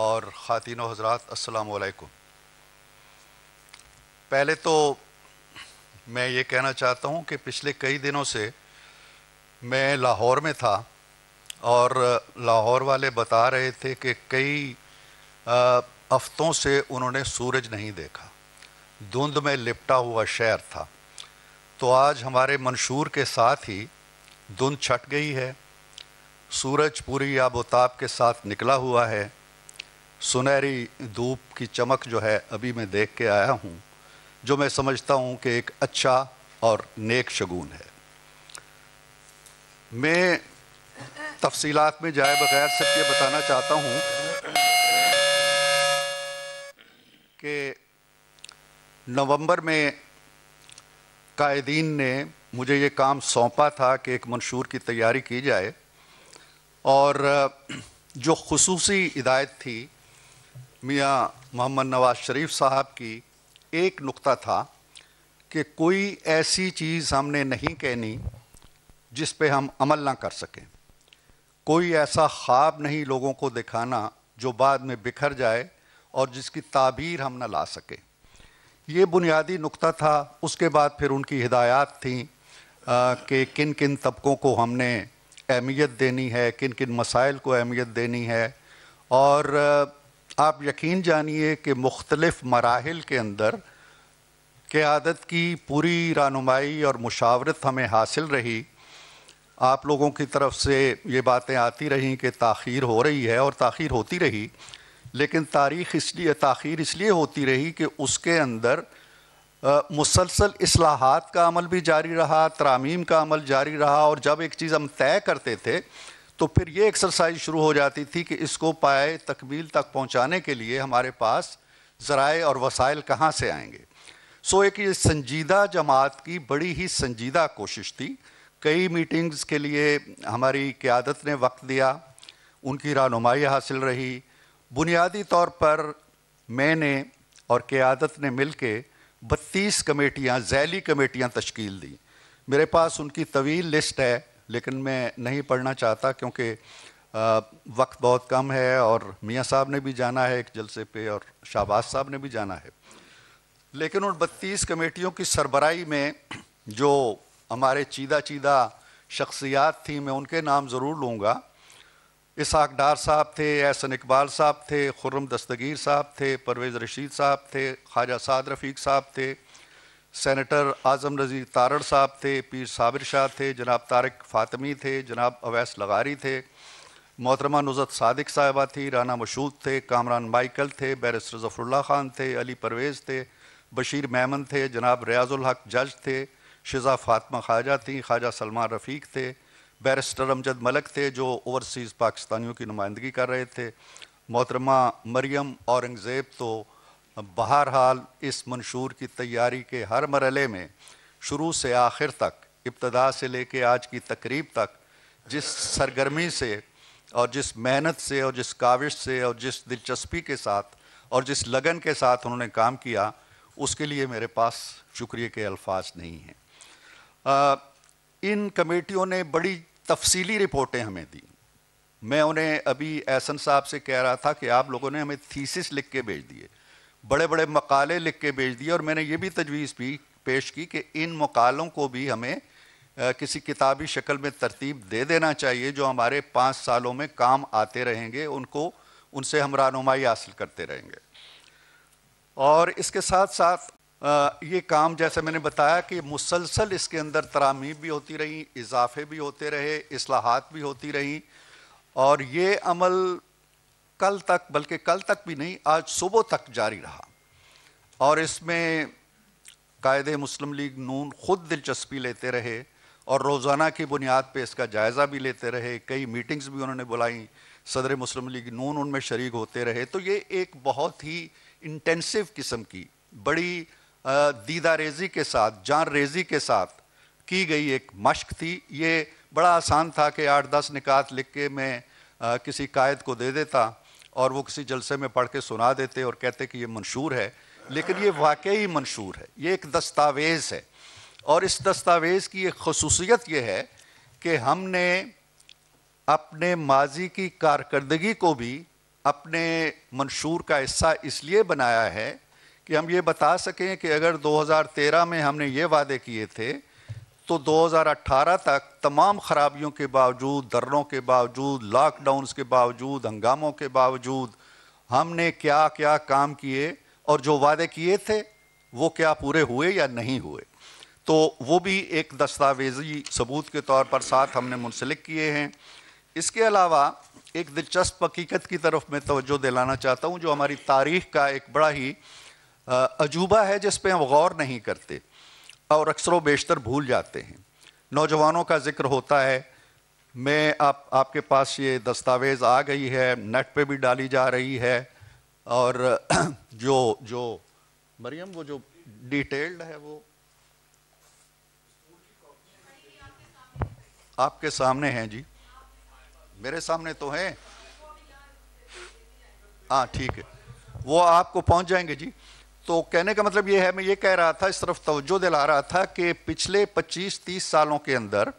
और ख़ातिन हजरात असलकुम पहले तो मैं ये कहना चाहता हूँ कि पिछले कई दिनों से मैं लाहौर में था और लाहौर वाले बता रहे थे कि कई हफ्तों से उन्होंने सूरज नहीं देखा धुंध में लिपटा हुआ शहर था तो आज हमारे मंशूर के साथ ही धुंध छट गई है सूरज पूरी आबोताब के साथ निकला हुआ है सुनहरी धूप की चमक जो है अभी मैं देख के आया हूँ जो मैं समझता हूँ कि एक अच्छा और नेक शगुन है मैं तफसीलात में जाए बगैर सिर्फ ये बताना चाहता हूँ कि नवंबर में कायदीन ने मुझे ये काम सौंपा था कि एक मंशूर की तैयारी की जाए और जो खसूसी हिदायत थी मियाँ मोहम्मद नवाज शरीफ साहब की एक नुक्ता था कि कोई ऐसी चीज़ हमने नहीं कहनी जिस पे हम अमल ना कर सकें कोई ऐसा ख्वाब नहीं लोगों को दिखाना जो बाद में बिखर जाए और जिसकी ताबीर हम ना ला सकें ये बुनियादी नुक्ता था उसके बाद फिर उनकी हिदायत थी कि किन किन तबकों को हमने अहमियत देनी है किन किन मसाइल को अहमियत देनी है और आप यकीन जानिए कि मुख्तलफ़ मराहल के अंदर क़्यादत की पूरी रानुमाई और मुशावरत हमें हासिल रही आप लोगों की तरफ से ये बातें आती रहीं कि तख़िर हो रही है और ताखीर होती रही लेकिन तारीख इसलिए ताखीर इसलिए होती रही कि उसके अंदर मुसलसल असलाहत का अमल भी जारी रहा तरामीम का अमल जारी रहा और जब एक चीज़ हम तय करते थे तो फिर ये एक्सरसाइज शुरू हो जाती थी कि इसको पाए तकमील तक पहुंचाने के लिए हमारे पास ज़राए और वसाइल कहाँ से आएंगे सो एक ये संजीदा जमात की बड़ी ही संजीदा कोशिश थी कई मीटिंग्स के लिए हमारी क़्यादत ने वक्त दिया उनकी रानुमाई हासिल रही बुनियादी तौर पर मैंने और क़्यादत ने मिल के बत्तीस कमेटियाँ जैली कमेटियाँ तश्कील दी मेरे पास उनकी तवील लिस्ट है लेकिन मैं नहीं पढ़ना चाहता क्योंकि वक्त बहुत कम है और मियाँ साहब ने भी जाना है एक जलसे पे और शाहबाज साहब ने भी जाना है लेकिन उन बत्तीस कमेटियों की सरबराई में जो हमारे चीदा चीदा शख्सियात थी मैं उनके नाम ज़रूर लूँगा इसहाक डार साहब थे एहसन इकबाल साहब थे खुर्रम दस्तगीर साहब थे परवेज़ रशीद साहब थे ख्वाजा साद रफ़ीक साहब थे सेनेटर आज़म नज़ीर तारड़ साहब थे पीर साबिर शाह थे जनाब तारक फातमी थे जनाब अवैस लगारी थे मोहतरमा नुजत सदक साहिबा थी राना मशहूद थे कामरान माइकल थे बैरिस्टर ज़फ़रुल्ला ख़ान थे अली परवेज़ थे बशीर मेमन थे जनाब रियाज़ुल हक जज थे शिजा फातमा ख्वाजा थी ख्वाजा सलमान रफ़ीक थे बैरिस्टर अमजद मलक थे जो ओवरसीज़ पाकिस्तानियों की नुमाइंदगी कर रहे थे मोहतरमा मरियम औरंगज़ेब तो बहरहाल इस मंशूर की तैयारी के हर मरल में शुरू से आखिर तक इब्तदा से लेके आज की तकरीब तक जिस सरगर्मी से और जिस मेहनत से और जिस काविश से और जिस दिलचस्पी के साथ और जिस लगन के साथ उन्होंने काम किया उसके लिए मेरे पास शुक्रिया के अल्फाज नहीं हैं इन कमेटियों ने बड़ी तफसीली रिपोर्टें हमें दी मैं उन्हें अभी एहसन साहब से कह रहा था कि आप लोगों ने हमें थीसिस लिख के भेज दिए बड़े बड़े मकाले लिख के भेज दिए और मैंने ये भी तजवीज़ भी पेश की कि इन मकालों को भी हमें आ, किसी किताबी शक्ल में तरतीब दे देना चाहिए जो हमारे पाँच सालों में काम आते रहेंगे उनको उनसे हम रानुमाई हासिल करते रहेंगे और इसके साथ साथ आ, ये काम जैसे मैंने बताया कि मुसलसल इसके अंदर तरामीम भी होती रहीं इजाफे भी होते रहे असलाहत भी होती रहीं और ये अमल कल तक बल्कि कल तक भी नहीं आज सुबह तक जारी रहा और इसमें कायद मुस्लिम लीग नून खुद दिलचस्पी लेते रहे और रोज़ाना की बुनियाद पे इसका जायज़ा भी लेते रहे कई मीटिंग्स भी उन्होंने बुलाई सदर मुस्लिम लीग नून उनमें शरीक होते रहे तो ये एक बहुत ही इंटेंसिव किस्म की बड़ी दीदा रेजी के साथ जान रेजी के साथ की गई एक मश्क थी ये बड़ा आसान था कि आठ दस निकात लिख के मैं किसी कायद को दे देता और वो किसी जलसे में पढ़ के सुना देते और कहते कि ये मंशूर है लेकिन ये वाकई मंशूर है ये एक दस्तावेज़ है और इस दस्तावेज़ की एक खसूसियत ये है कि हमने अपने माजी की कारकर्दगी को भी अपने मंशूर का हिस्सा इसलिए बनाया है कि हम ये बता सकें कि अगर 2013 में हमने ये वादे किए थे तो 2018 तक तमाम खराबियों के बावजूद दर्रों के बावजूद लॉकडाउन के बावजूद हंगामों के बावजूद हमने क्या क्या काम किए और जो वादे किए थे वो क्या पूरे हुए या नहीं हुए तो वो भी एक दस्तावेजी सबूत के तौर पर साथ हमने मुंसलिक किए हैं इसके अलावा एक दिलचस्प हकीकत की तरफ मैं तोज्जो दिलाना चाहता हूँ जो हमारी तारीख का एक बड़ा ही अजूबा है जिस पर हम गौर नहीं करते और अक्सर बेशतर भूल जाते हैं नौजवानों का जिक्र होता है मैं आप आपके पास ये दस्तावेज़ आ गई है नेट पे भी डाली जा रही है और जो जो मरियम वो जो डिटेल्ड है वो आपके सामने हैं जी मेरे सामने तो हैं हाँ ठीक है वो आपको पहुंच जाएंगे जी तो कहने का मतलब ये है मैं ये कह रहा था इस तरफ तवज्जो दिला रहा था कि पिछले 25-30 सालों के अंदर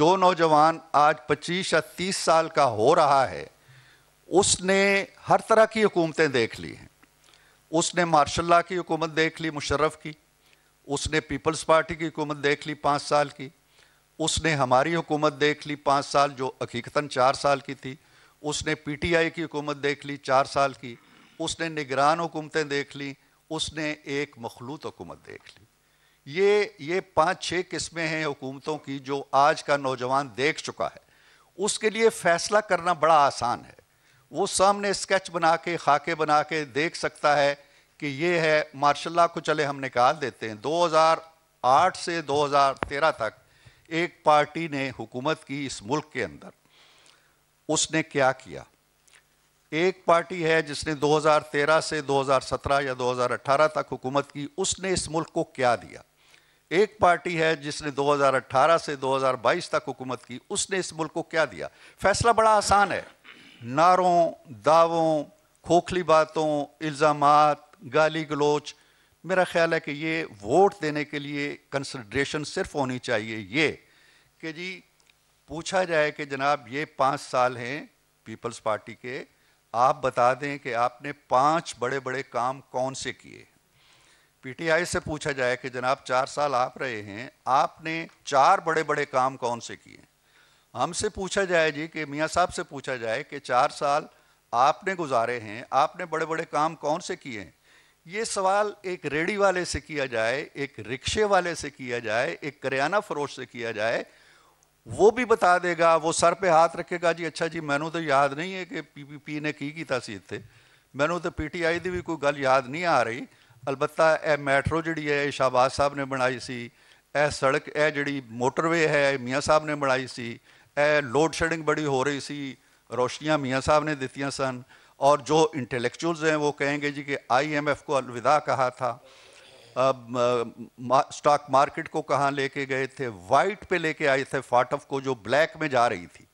जो नौजवान आज 25 या 30 साल का हो रहा है उसने हर तरह की हुकूमतें देख ली हैं उसने मार्शल्ला की हुकूमत देख ली मुशर्रफ की उसने पीपल्स पार्टी की हुकूमत देख ली पाँच साल की उसने हमारी हुकूमत देख ली पाँच साल जो हकीकता चार साल की थी उसने पीटीआई की हुकूमत देख ली चार साल की उसने निगरान हुकूमतें देख ली उसने एक मखलूत हुकूमत देख ली ये ये पाँच छः किस्में हैं हुकूमतों की जो आज का नौजवान देख चुका है उसके लिए फैसला करना बड़ा आसान है वो सामने स्केच बना के खाके बना के देख सकता है कि ये है मार्शल को चले हम निकाल देते हैं 2008 से 2013 तक एक पार्टी ने हुकूमत की इस मुल्क के अंदर उसने क्या किया एक पार्टी है जिसने 2013 से 2017 या 2018 तक हुकूमत की उसने इस मुल्क को क्या दिया एक पार्टी है जिसने 2018 से 2022 तक हुकूमत की उसने इस मुल्क को क्या दिया फैसला बड़ा आसान है नारों दावों खोखली बातों इल्ज़ाम गाली गलोच मेरा ख्याल है कि ये वोट देने के लिए कंसिड्रेशन सिर्फ होनी चाहिए ये कि जी पूछा जाए कि जनाब ये पाँच साल हैं पीपल्स पार्टी के आप बता दें कि आपने पांच बड़े बड़े काम कौन से किए पीटीआई से पूछा जाए कि जनाब चार साल आप रहे हैं आपने चार बड़े बड़े काम कौन से किए हमसे पूछा जाए जी कि मियाँ साहब से पूछा जाए कि चार साल आपने गुजारे हैं आपने बड़े बड़े काम कौन से किए हैं ये सवाल एक रेडी वाले से किया जाए एक रिक्शे वाले से किया जाए एक करियाना फरोश से किया जाए वो भी बता देगा वो सर पे हाथ रखेगा जी अच्छा जी मैनू तो याद नहीं है कि पी पी पी ने की किया इतने मैं तो पी टी आई की भी कोई गल याद नहीं आ रही अलबत् यह मैट्रो जी है शाहबाज साहब ने बनाई सी ए सड़क ए जी मोटरवे है मियाँ साहब ने बनाई सी ए लोड शेडिंग बड़ी हो रही सी रोशनियाँ मियाँ साहब ने दतिया सन और जो इंटेलैक्चुअल हैं वो कहेंगे जी कि आई एम एफ को अलविदा कहा था स्टॉक मार्केट को कहाँ लेके गए थे वाइट पे लेके आए थे फाटफ को जो ब्लैक में जा रही थी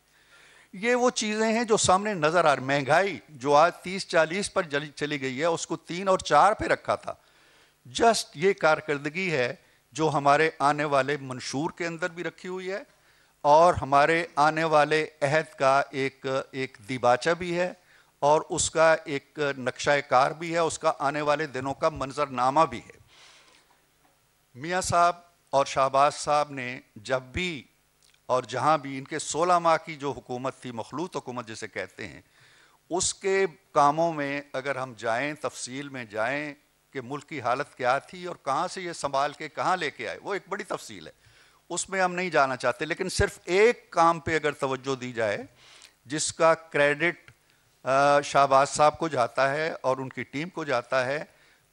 ये वो चीज़ें हैं जो सामने नज़र आ रही महंगाई जो आज 30-40 पर चली गई है उसको तीन और चार पे रखा था जस्ट ये कारकर्दगी है जो हमारे आने वाले मंशूर के अंदर भी रखी हुई है और हमारे आने वाले अहद का एक एक दिबाचा भी है और उसका एक नक्शा कार भी है उसका आने वाले दिनों का मंजरनामा भी है मियाँ साहब और शाहबाज साहब ने जब भी और जहाँ भी इनके सोलह माह की जो हुकूमत थी मखलूत हुकूमत जिसे कहते हैं उसके कामों में अगर हम जाएं तफसील में जाएं कि मुल्क की हालत क्या थी और कहाँ से ये संभाल के कहाँ लेके आए वो एक बड़ी तफसील है उसमें हम नहीं जाना चाहते लेकिन सिर्फ एक काम पे अगर तवज्जो दी जाए जिसका क्रेडिट शाहबाज साहब को जाता है और उनकी टीम को जाता है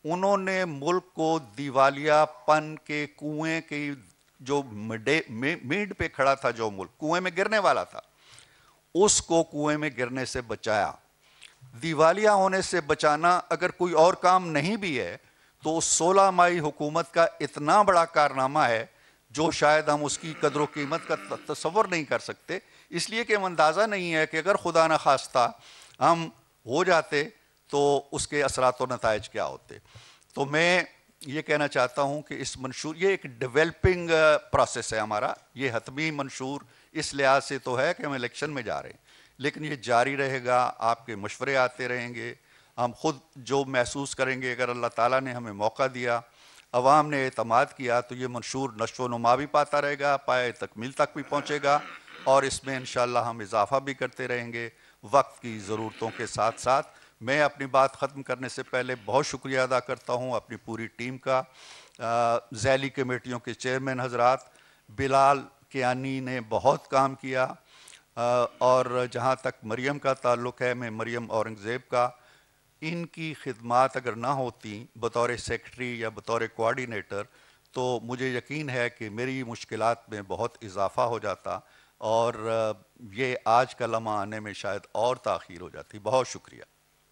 उन्होंने मुल्क को दिवालियापन के कुएं की जो मिडे मीड पे खड़ा था जो मुल्क कुएं में गिरने वाला था उसको कुएं में गिरने से बचाया दिवालिया होने से बचाना अगर कोई और काम नहीं भी है तो सोलह मई हुकूमत का इतना बड़ा कारनामा है जो शायद हम उसकी कदर कीमत का तस्वर नहीं कर सकते इसलिए कि हम अंदाज़ा नहीं है कि अगर खुदा न खास्ता हम हो जाते तो उसके असरात और नतज क्या होते तो मैं ये कहना चाहता हूँ कि इस मंशूर ये एक डेवलपिंग प्रोसेस uh, है हमारा ये हतमी मंशूर इस लिहाज से तो है कि हम इलेक्शन में जा रहे हैं लेकिन ये जारी रहेगा आपके मशवरे आते रहेंगे हम खुद जो महसूस करेंगे अगर अल्लाह ताला ने हमें मौका दिया अवाम ने अतमाद किया तो ये मंशूर नशो नुमा भी पाता रहेगा पाए तकमील तक भी पहुँचेगा और इसमें इन हम इजाफा भी करते रहेंगे वक्त की ज़रूरतों के साथ साथ मैं अपनी बात ख़त्म करने से पहले बहुत शुक्रिया अदा करता हूँ अपनी पूरी टीम का जैली कमेटियों के चेयरमैन हजरात बिलाल कियानी ने बहुत काम किया और जहाँ तक मरियम का ताल्लुक़ है मैं मरियम औरंगज़ेब का इनकी खिदमत अगर ना होती बतौर सेक्रेटरी या बतौर कोऑर्डिनेटर तो मुझे यकीन है कि मेरी मुश्किल में बहुत इजाफ़ा हो जाता और ये आज का लम्हा आने में शायद और तखीर हो जाती बहुत शुक्रिया